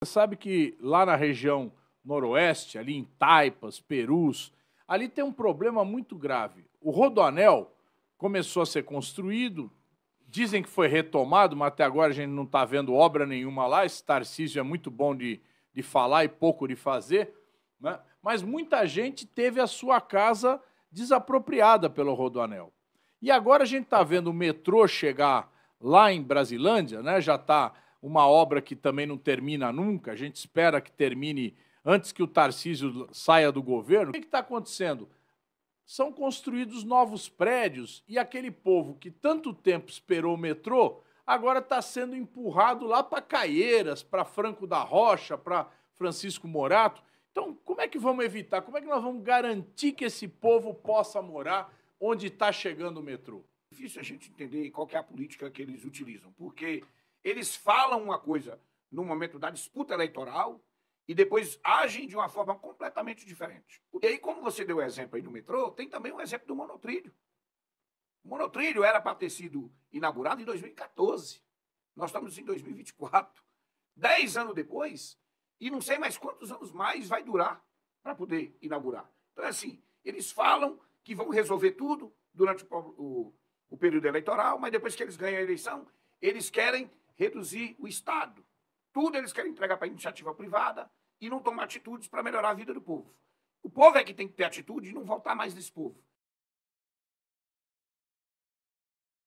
Você sabe que lá na região noroeste, ali em Taipas, Perus, ali tem um problema muito grave. O rodoanel começou a ser construído, dizem que foi retomado, mas até agora a gente não está vendo obra nenhuma lá. Esse Tarcísio é muito bom de, de falar e pouco de fazer, né? mas muita gente teve a sua casa desapropriada pelo rodoanel. E agora a gente está vendo o metrô chegar lá em Brasilândia, né? já está uma obra que também não termina nunca, a gente espera que termine antes que o Tarcísio saia do governo. O que está acontecendo? São construídos novos prédios e aquele povo que tanto tempo esperou o metrô agora está sendo empurrado lá para Caieiras, para Franco da Rocha, para Francisco Morato. Então, como é que vamos evitar? Como é que nós vamos garantir que esse povo possa morar onde está chegando o metrô? Difícil a gente entender qual é a política que eles utilizam, porque eles falam uma coisa no momento da disputa eleitoral e depois agem de uma forma completamente diferente. E aí, como você deu o exemplo aí do metrô, tem também um exemplo do monotrilho. O monotrilho era para ter sido inaugurado em 2014. Nós estamos em 2024. Dez anos depois, e não sei mais quantos anos mais vai durar para poder inaugurar. Então, é assim, eles falam que vão resolver tudo durante o, o, o período eleitoral, mas depois que eles ganham a eleição, eles querem reduzir o Estado. Tudo eles querem entregar para a iniciativa privada e não tomar atitudes para melhorar a vida do povo. O povo é que tem que ter atitude e não voltar mais nesse povo.